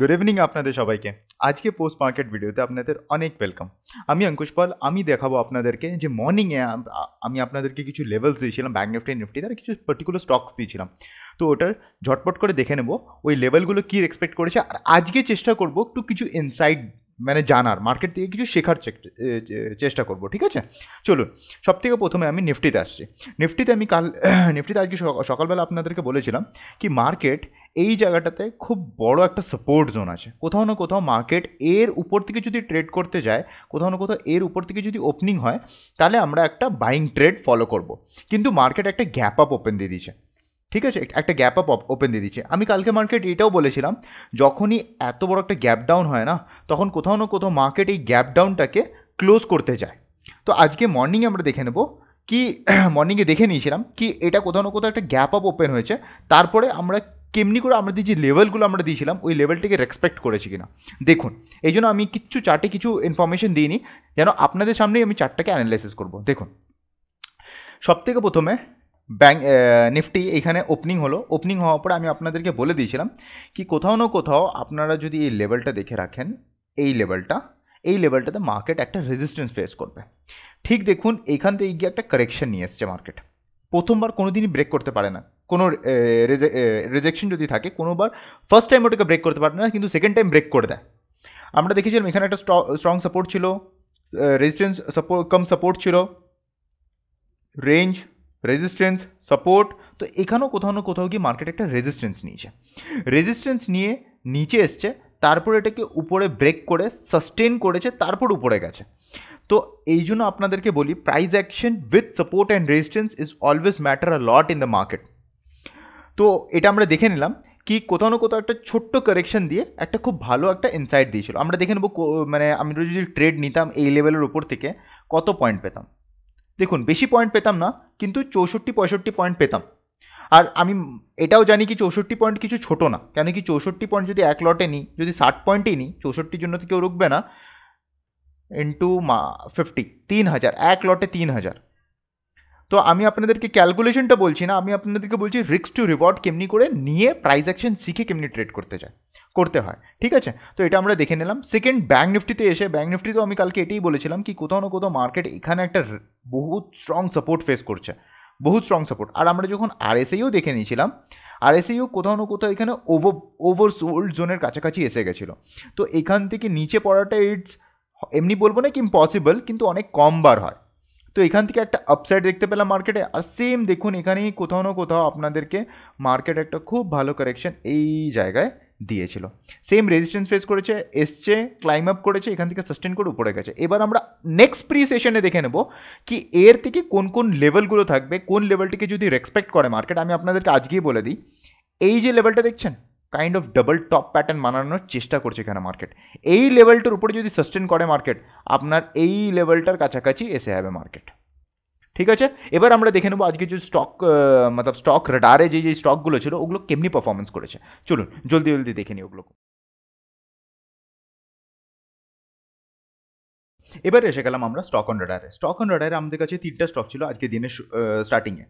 good evening আপনাদের সবাইকে আজকে পোস্ট মার্কেট ভিডিওতে আপনাদের অনেক ওয়েলকাম আমি অঙ্কুশ পাল আমি দেখাবো আপনাদেরকে যে মর্নিং এ আমি আপনাদেরকে কিছু লেভেলস দিয়েছিলাম ব্যাংক নিফটি নিফটি এর কিছু পার্টিকুলার স্টকস দিয়েছিলাম তো ওটার ঝটপট করে দেখে নেব ওই লেভেলগুলো কি এক্সপেক্ট করেছে আর আজকে চেষ্টা করব একটু কিছু ইনসাইড মানে জানার মার্কেট থেকে কিছু শেখার চেষ্টা করব ঠিক আছে চলুন সব থেকে প্রথমে আমি নিফটিতে আসছি নিফটিতে আমি কাল নিফটিতে আজকে সকালবেলা আপনাদেরকে বলেছিলাম কি মার্কেট এই জায়গাটাতে খুব বড় একটা সাপোর্ট জোন আছে কোথাও না কোথাও মার্কেট এর উপর থেকে যদি ট্রেড করতে যায় কোথাও না কোথাও এর উপর থেকে যদি ওপেনিং হয় তাহলে আমরা একটা বাইং ট্রেড ফলো করব কিন্তু মার্কেট একটা গ্যাপ আপ ওপেন দিয়ে দিয়েছে ঠিক আছে একটা গ্যাপ আপ ওপেন দিয়ে দিচ্ছে আমি কালকে মার্কেট এটাও বলেছিলাম যখনই এত বড় একটা গ্যাপ ডাউন হয় না তখন কোথাও না কোথাও মার্কেট এই গ্যাপ ডাউনটাকে ক্লোজ করতে চায় তো আজকে মর্নিংয়ে আমরা দেখে নেব কি মর্নিংয়ে দেখে নিয়েছিলাম কি এটা কোথাও না কোথাও একটা গ্যাপ আপ ওপেন হয়েছে তারপরে আমরা কেমনি করে আমাদের যে লেভেলগুলো আমরা দিয়েছিলাম ওই লেভেলটিকে রেসপেক্ট করেছি কিনা দেখুন এই জন্য আমি কিচ্ছু চার্টে কিছু ইনফরমেশন দিইনি যেন আপনাদের সামনেই আমি চার্টটাকে অ্যানালাইসিস করব দেখুন সব থেকে প্রথমে ব্যাঙ্ক নিফটি এখানে ওপেনিং হলো ওপেনিং হওয়ার পরে আমি আপনাদেরকে বলে দিয়েছিলাম কি কোথাও না কোথাও আপনারা যদি এই লেভেলটা দেখে রাখেন এই লেভেলটা এই লেভেলটাতে মার্কেট একটা রেজিস্ট্যান্স ফেস করবে ঠিক দেখুন এখান থেকে গিয়ে একটা কারেকশন নিয়ে এসছে মার্কেট প্রথমবার কোনো দিনই ব্রেক করতে পারে না কোনো রেজেকশন যদি থাকে কোনোবার ফার্স্ট টাইম ওটাকে ব্রেক করতে পারে না কিন্তু সেকেন্ড টাইম ব্রেক করে দেয় আমরা দেখেছিলাম এখানে একটা স্ট্রং সাপোর্ট ছিল রেজিস্ট্যান্স সাপোর্ট কম সাপোর্ট ছিল রেঞ্জ রেজিস্ট্যান্স সাপোর্ট তো এখানেও কোথাও না কোথাও গিয়ে মার্কেট একটা রেজিস্ট্যান্স নিয়েছে রেজিস্ট্যান্স নিয়ে নিচে এসছে তারপর এটাকে উপরে ব্রেক করে সাস্টেন করেছে তারপর উপরে গেছে তো এই জন্য আপনাদেরকে বলি price action with support and resistance is always matter a lot in the market তো এটা আমরা দেখে নিলাম কি কোথাও না কোথাও একটা ছোট্ট কারেকশন দিয়ে একটা খুব ভালো একটা ইনসাইট দিয়েছিল আমরা দেখে নেবো মানে আমি যদি ট্রেড নিতাম এই লেভেলের উপর থেকে কত পয়েন্ট পেতাম দেখুন বেশি পয়েন্ট পেতাম না কিন্তু চৌষট্টি পঁয়ষট্টি পয়েন্ট পেতাম আর আমি এটাও জানি কি চৌষট্টি পয়েন্ট কিছু ছোট না কেন কি চৌষট্টি পয়েন্ট যদি এক লটে নিই যদি ষাট পয়েন্টই নিই চৌষট্টির জন্য তো কেউ রুখবে না ইন্টু মা ফিফটি তিন হাজার এক লটে তিন হাজার তো আমি আপনাদেরকে ক্যালকুলেশনটা বলছি না আমি আপনাদেরকে বলছি রিক্স টু রিওয়ার্ড কেমনি করে নিয়ে প্রাইজ অ্যাকশন শিখে কেমনি ট্রেড করতে যায় করতে হয় ঠিক আছে তো এটা আমরা দেখে নিলাম সেকেন্ড ব্যাঙ্ক নিফটিতে এসে ব্যাঙ্ক নিফটিতেও আমি কালকে এটাই বলেছিলাম কি কোথাও না কোথাও মার্কেট এখানে একটা বহুত স্ট্রং সাপোর্ট ফেস করছে বহুত স্ট্রং সাপোর্ট আর আমরা যখন আরএসআইও দেখে নিয়েছিলাম আরএসআইও কোথাও না কোথাও এখানে ওভো ওভার সোল্ড জোনের কাছাকাছি এসে গেছিলো তো এখান থেকে নিচে পড়াটা ইটস এমনি বলবো না কি ইম্পসিবল কিন্তু অনেক কম বার হয় তো এখান থেকে একটা আপসাইড দেখতে পেলাম মার্কেটে আর সেম দেখুন এখানেই কোথাও না কোথাও আপনাদেরকে মার্কেট একটা খুব ভালো কারেকশন এই জায়গায় দিয়েছিল সেম রেজিস্ট্যান্স ফেস করেছে এসছে ক্লাইম আপ করেছে এখান থেকে সাস্টেন করে উপরে গেছে এবার আমরা নেক্সট প্রি সেশনে দেখে নেব কি এর থেকে কোন কোন লেভেলগুলো থাকবে কোন লেভেলটিকে যদি রেসপেক্ট করে মার্কেট আমি আপনাদেরকে আজকেই বলে দিই এই যে লেভেলটা দেখছেন kind of double top pattern বানানোর চেষ্টা করছে এখানে মার্কেট এই লেভেলটার উপরে যদি সাস্টেন করে মার্কেট আপনার এই লেভেলটার কাছাকাছি এসে যাবে মার্কেট ঠিক আছে এবার আমরা দেখে নেবো আজকে যে স্টক মতলব স্টক রাডারে যে যে স্টকগুলো ছিল ওগুলো কেমনি পারফরমেন্স করেছে চলুন জলদি জলদি দেখে নিই ওগুলো এবার এসে গেলাম আমরা স্টক অন রাডারে স্টক অন রাডারে আমাদের কাছে তিনটা স্টক ছিল আজকে দিনের স্টার্টিংয়ে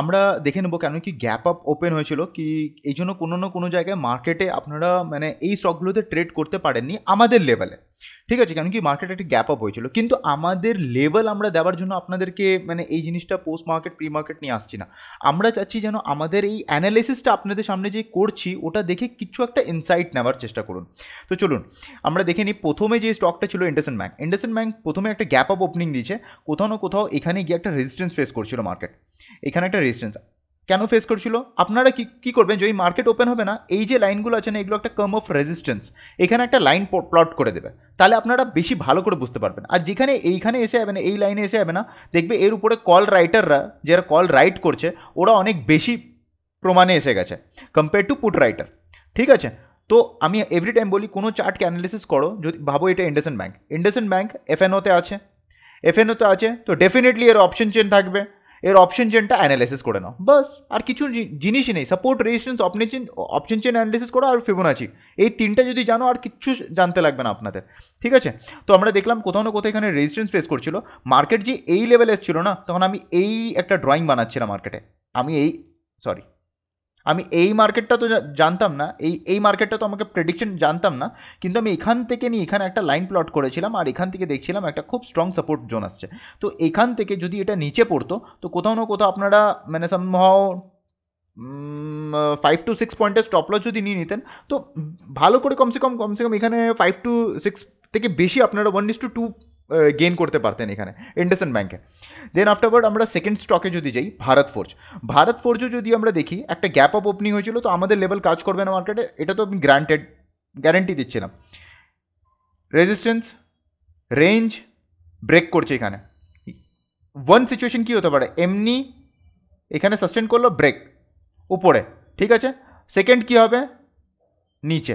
আমরা দেখে নেবো কেন কি গ্যাপ আপ ওপেন হয়েছিল কি এই জন্য কোনো না কোনো জায়গায় মার্কেটে আপনারা মানে এই স্টকগুলোতে ট্রেড করতে পারেননি আমাদের লেভেলে ঠিক আছে কারণ কি মার্কেট একটি গ্যাপ আপ হয়েছিল কিন্তু আমাদের লেভেল আমরা দেওয়ার জন্য আপনাদেরকে মানে এই জিনিসটা পোস্ট মার্কেট প্রি মার্কেট নিয়ে আসছি না আমরা চাচ্ছি যেন আমাদের এই অ্যানালাইসিসটা আপনাদের সামনে যে করছি ওটা দেখে কিছু একটা ইনসাইট নেওয়ার চেষ্টা করুন তো চলুন আমরা দেখে নিই প্রথমে যে স্টকটা ছিল ইন্ডাসেন্ট ব্যাঙ্ক ইন্ডাসেন্ট ব্যাঙ্ক প্রথমে একটা গ্যাপ আপ ওপেনিং দিয়েছে কোথাও না কোথাও এখানে গিয়ে একটা রেজিস্ট্যান্স ফেস করছিল মার্কেট এখানে একটা রেজিস্ট্যান্স কেন ফেস করছিল আপনারা কি কী করবেন যদি মার্কেট ওপেন হবে না এই যে লাইনগুলো আছে না এগুলো একটা কম অফ রেজিস্ট্যান্স এখানে একটা লাইন প্লট করে দেবে তাহলে আপনারা বেশি ভালো করে বুঝতে পারবেন আর যেখানে এইখানে এসে যাবে না এই লাইনে এসে যাবে না দেখবে এর উপরে কল রাইটাররা যারা কল রাইট করছে ওরা অনেক বেশি প্রমাণে এসে গেছে কম্পেয়ার টু পুট রাইটার ঠিক আছে তো আমি এভরি টাইম বলি কোনো চার্টকে অ্যানালিসিস করো যদি ভাবো এটা ইন্ডাসেন্ট ব্যাঙ্ক ইন্ডাসেন্ট ব্যাঙ্ক এফএনওতে আছে এফএনওতে আছে তো ডেফিনেটলি এর অপশন চেন থাকবে এর অপশন চেনটা অ্যানালাইসিস করে নাও বাস আর কিছু জিনিসই নেই support resistance option chain option chain analysis করো আর ফিবোনাচি এই তিনটা যদি জানো আর কিচ্ছু জানতে লাগবে না আপনাদের ঠিক আছে তো আমরা দেখলাম কোথাও না কোথাও এখানে রেজিস্ট্যান্স ফেস করছিল মার্কেট যে এই লেভেল এসেছিলো না তখন আমি এই একটা ড্রয়িং বানাচ্ছিলাম মার্কেটে আমি এই সরি আমি এই মার্কেটটা তো জানতাম না এই এই মার্কেটটা তো আমাকে প্রেডিকশন জানতাম না কিন্তু আমি এখান থেকে নিয়ে এখানে একটা লাইন প্লট করেছিলাম আর এখান থেকে দেখছিলাম একটা খুব স্ট্রং সাপোর্ট জোন আসছে তো এখান থেকে যদি এটা নিচে পড়তো তো কোথাও না কোথাও আপনারা মানে সম্ভব ফাইভ টু সিক্স পয়েন্টের স্টপ লস যদি নিয়ে নিতেন তো ভালো করে কমসে কম কমসে কম এখানে ফাইভ টু সিক্স থেকে বেশি আপনারা one is to two gain করতে পারতেন এখানে ইন্ডেসেন্ট ব্যাংকে দেন আফটারওয়ার্ড আমরা সেকেন্ড স্টক এ যদি যাই ভারত ফোর্স ভারত ফোর্স যদি আমরা দেখি একটা গ্যাপ আপ ওপেনিং হইছিল তো আমাদের লেভেল কাজ করবে না মার্কেটে এটা তো আপনি গ্রান্টেড গ্যারান্টি দিচ্ছেন রেজিস্ট্যান্স রেঞ্জ ব্রেক করছে এখানে ওয়ান সিচুয়েশন কি হতে পারে এমনি এখানে সাস্টেইন করলো ব্রেক উপরে ঠিক আছে সেকেন্ড কি হবে নিচে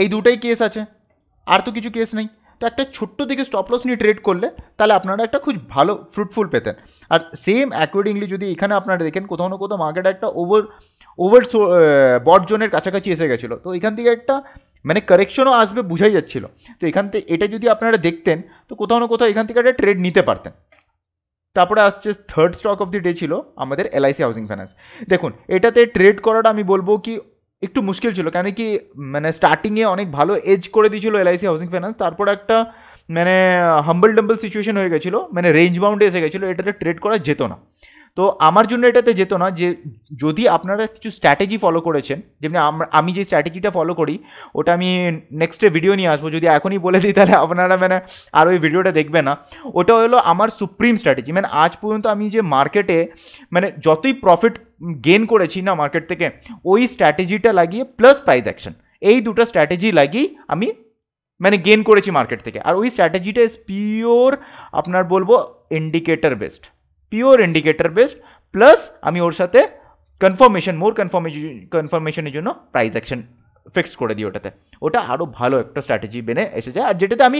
এই দুইটেই কেস আছে আর তো কিছু কেস নাই তো একটা ছোট্ট দিকে স্টপ লস নিয়ে ট্রেড করলে তাহলে আপনারা একটা খুব ভালো ফ্রুটফুল পেতেন আর সেম অ্যাকর্ডিংলি যদি এখানে আপনারা দেখেন কোথাও না কোথাও মার্কেট একটা ওভার ওভার বর্জনের কাছাকাছি এসে গেছিলো তো এখান থেকে একটা মানে কারেকশনও আসবে বোঝাই যাচ্ছিলো তো এখান থেকে এটা যদি আপনারা দেখতেন তো কোথাও না কোথাও এখান থেকে একটা ট্রেড নিতে পারতেন তারপরে আসছে third stock of the day ছিল আমাদের এলআইসি হাউসিং ফাইন্যান্স দেখুন এটাতে ট্রেড করাটা আমি বলবো কি একটু মুশকিল ছিল কারণ কি মানে স্টার্টিং এ অনেক ভালো এজ করে দিয়েছিল এলআইসি হাউজিং ফাইন্যান্স তারপর একটা মানে হাম্বল ডাম্বল সিচুয়েশন হয়ে গিয়েছিল মানে রেঞ্জ बाউন্ডে এসে গিয়েছিল এটাতে ট্রেড করা জেতো না তো আমার জন্য এটাতে যেত না যে যদি আপনারা কিছু স্ট্র্যাটেজি ফলো করেছেন যেমনি আমি যে স্ট্র্যাটেজিটা ফলো করি ওটা আমি নেক্সটে ভিডিও নিয়ে আসবো যদি এখনই বলে দিই তাহলে আপনারা মানে আর ওই ভিডিওটা দেখবে না ওটা হলো আমার সুপ্রিম স্ট্র্যাটেজি মানে আজ পর্যন্ত আমি যে মার্কেটে মানে যতই প্রফিট গেন করেছি না মার্কেট থেকে ওই স্ট্র্যাটেজিটা লাগিয়ে প্লাস প্রাইস অ্যাকশন এই দুটো স্ট্র্যাটেজি লাগিয়েই আমি মানে গেন করেছি মার্কেট থেকে আর ওই স্ট্র্যাটেজিটা ইজ পিওর আপনার বলবো indicator based pure indicator base plus আমি ওর সাথে কনফার্মেশন মোর কনফার্মেশন কনফার্মেশনের জন্য প্রাইস অ্যাকশন ফিক্স করে দিই ওটাতে ওটা আরও ভালো একটা স্ট্র্যাটেজি বেনে এসে যায় আর যেটাতে আমি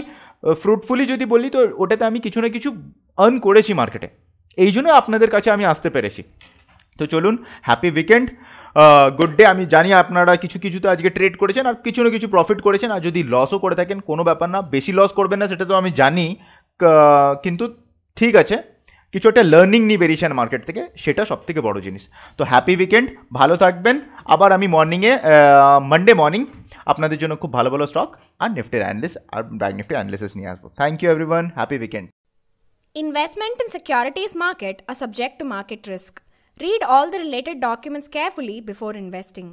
ফ্রুটফুলি যদি বলি তো ওটাতে আমি কিছু না কিছু আর্ন করেছি মার্কেটে এই জন্য আপনাদের কাছে আমি আসতে পেরেছি তো চলুন হ্যাপি উইকেন্ড গুড ডে আমি জানি আপনারা কিছু কিছু তো আজকে ট্রেড করেছেন আর কিছু না কিছু প্রফিট করেছেন আর যদি লসও করে থাকেন কোনো ব্যাপার না বেশি লস করবেন না সেটা তো আমি জানি কিন্তু ঠিক আছে কিছু একটা লার্নিং নিয়ে বেরিয়েছেন মার্কেট থেকে সেটা সব থেকে বড় জিনিস তো হ্যাপি উইকেন্ড ভালো থাকবেন আবার আমি মর্নিংয়ে মানডে মর্নিং আপনাদের জন্য খুব ভালো ভালো স্টক আর নিফটির অ্যানালিস আর ব্যাঙ্ক নিফটির অ্যানালিসিস নিয়ে আসবো thank you everyone happy weekend investment in securities market আর subject to market risk read all the related documents carefully before investing